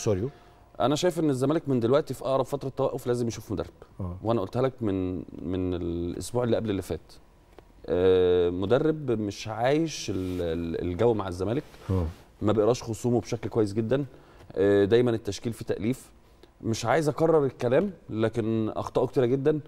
سوريو انا شايف ان الزمالك من دلوقتي في اقرب فتره توقف لازم يشوف مدرب أوه. وانا قلتها لك من من الاسبوع اللي قبل اللي فات آه، مدرب مش عايش الجو مع الزمالك أوه. ما بيقراش خصومه بشكل كويس جدا آه، دايما التشكيل في تاليف مش عايز اكرر الكلام لكن اخطاءه كتيره جدا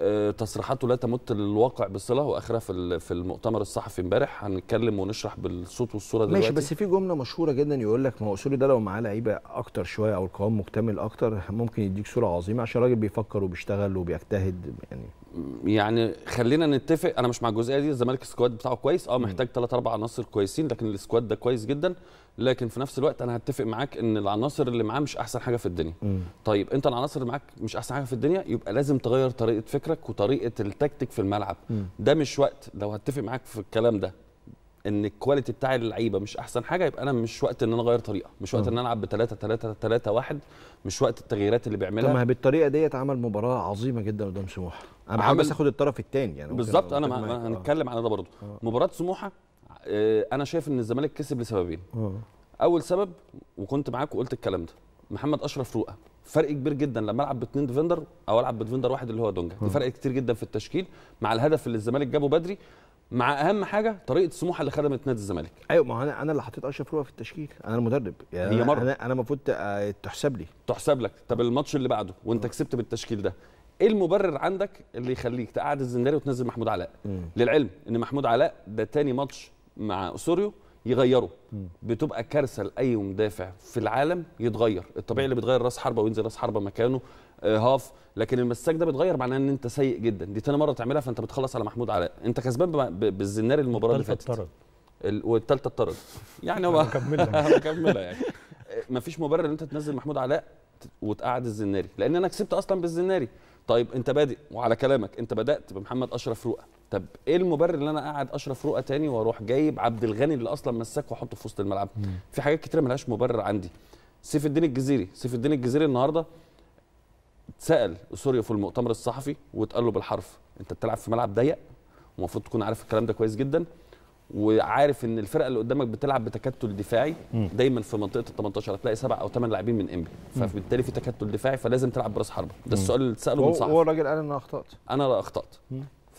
آه، تصريحاته لا تمت للواقع بصله واخرها في في المؤتمر الصحفي امبارح هنتكلم ونشرح بالصوت والصوره دلوقتي ماشي بس في جمله مشهوره جدا يقول لك ما هو اصولي ده لو معاه لعيبه اكتر شويه او القوام مكتمل اكتر ممكن يديك صوره عظيمه عشان راجل بيفكر وبيشتغل وبيجتهد يعني يعني خلينا نتفق انا مش مع الجزئيه دي الزمالك السكواد بتاعه كويس اه محتاج ثلاث اربع عناصر كويسين لكن السكواد ده كويس جدا لكن في نفس الوقت انا هتفق معاك ان العناصر اللي معاه مش احسن حاجه في الدنيا م. طيب انت العناصر اللي معاك مش احسن حاجه في الدنيا يبقى لازم تغير طريقه فكرك وطريقه التكتيك في الملعب م. ده مش وقت لو هتفق معاك في الكلام ده ان الكواليتي بتاع اللعيبه مش احسن حاجه يبقى انا مش وقت ان انا اغير طريقه مش وقت م. ان انا العب ب 3 3 3 1 مش وقت التغييرات اللي بيعملها طب ما بالطريقه ديت عمل مباراه عظيمه جدا قدام سموحه انا بحاول بس اخد الطرف الثاني يعني بالظبط انا آه. هنتكلم على ده برضه آه. مباراه سموحه آه، انا شايف ان الزمالك كسب لسببين أوه. اول سبب وكنت معاك وقلت الكلام ده محمد اشرف روقه فرق كبير جدا لما العب باثنين ديفندر او العب بديفندر واحد اللي هو دونجا دي آه. فرق كتير جدا في التشكيل مع الهدف اللي الزمالك جابه بدري مع اهم حاجه طريقه سموحه اللي خدمت نادي الزمالك ايوه ما هو انا انا اللي حطيت اشرف روقه في التشكيل انا المدرب يعني هي مرة. انا انا المفروض آه، تحسب لي تحسب لك طب الماتش اللي بعده وانت كسبت بالتشكيل ده ايه المبرر عندك اللي يخليك تقعد الزنداري وتنزل محمود علاء مم. للعلم ان محمود علاء ده تاني ماتش مع اسوريو يغيره بتبقى كارثه لاي مدافع في العالم يتغير الطبيعي اللي بيتغير راس حربه وينزل راس حربه مكانه آه، هاف لكن المساك ده بيتغير معناه ان انت سيء جدا دي تاني مره تعملها فانت بتخلص على محمود علاء انت كسبان بالزناري المباراه اللي فاتت والثالثه اتطرد يعني هو هكملها يعني آه، مفيش مبرر ان انت تنزل محمود علاء وتقعد الزناري لان انا كسبت اصلا بالزناري طيب انت بادئ وعلى كلامك انت بدات بمحمد اشرف رؤى طب ايه المبرر ان انا قاعد اشرف رؤى تاني واروح جايب عبد الغني اللي اصلا مساك واحطه في وسط الملعب مم. في حاجات ما ملهاش مبرر عندي سيف الدين الجزيري سيف الدين الجزيري النهارده اتسال سوريا في المؤتمر الصحفي واتقال له بالحرف انت بتلعب في ملعب ضيق ومفروض تكون عارف الكلام ده كويس جدا وعارف ان الفرقه اللي قدامك بتلعب بتكتل دفاعي مم. دايما في منطقه ال 18 هتلاقي سبع او ثمان لاعبين من انبي فبالتالي في تكتل دفاعي فلازم تلعب براس حربه ده السؤال اللي اتساله من صحفي هو الراجل قال ان انا اخطات انا اخطات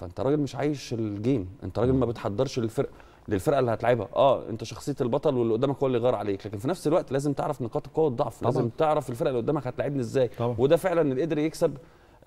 فانت راجل مش عايش الجيم انت راجل ما بتحضرش للفرقه للفرقه اللي هتلعبها اه انت شخصيه البطل واللي قدامك هو اللي غار عليك لكن في نفس الوقت لازم تعرف نقاط القوه والضعف لازم تعرف الفرقه اللي قدامك هتلاعبني ازاي طبعا. وده فعلا اللي قدر يكسب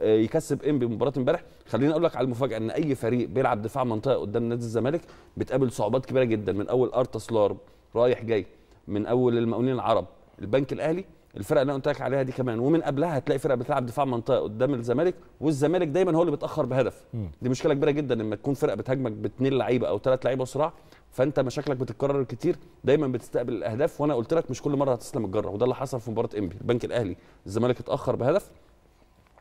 آه، يكسب انبي مباراه امبارح خليني اقول لك على المفاجاه ان اي فريق بيلعب دفاع منطقه قدام نادي الزمالك بتقابل صعوبات كبيره جدا من اول ارتس لارب رايح جاي من اول المقاولين العرب البنك الاهلي الفرقه اللي انا قلت لك عليها دي كمان ومن قبلها هتلاقي فرقه بتلعب دفاع منطقه قدام الزمالك والزمالك دايما هو اللي بيتاخر بهدف م. دي مشكله كبيره جدا لما تكون فرقه بتهاجمك باثنين لعيبه او ثلاث لعيبه بسرعه فانت مشاكلك بتتكرر كتير دايما بتستقبل الاهداف وانا قلت لك مش كل مره هتسلم الجره وده اللي حصل في مباراه انبي البنك الاهلي الزمالك اتاخر بهدف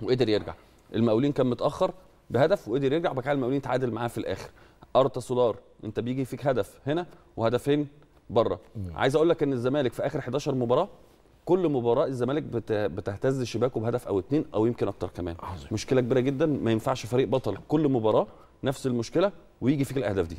وقدر يرجع المقاولين كان متاخر بهدف وقدر يرجع بكع المقاولين تعادل معاه في الاخر ارتا سولار انت بيجي فيك هدف هنا وهدفين بره عايز اقول لك ان الزمالك في اخر 11 مباراه كل مباراه الزمالك بتهتز شباكه بهدف او اتنين او يمكن اكتر كمان عظيم. مشكله كبيره جدا ما ينفعش فريق بطل كل مباراه نفس المشكله ويجي فيك الاهداف دي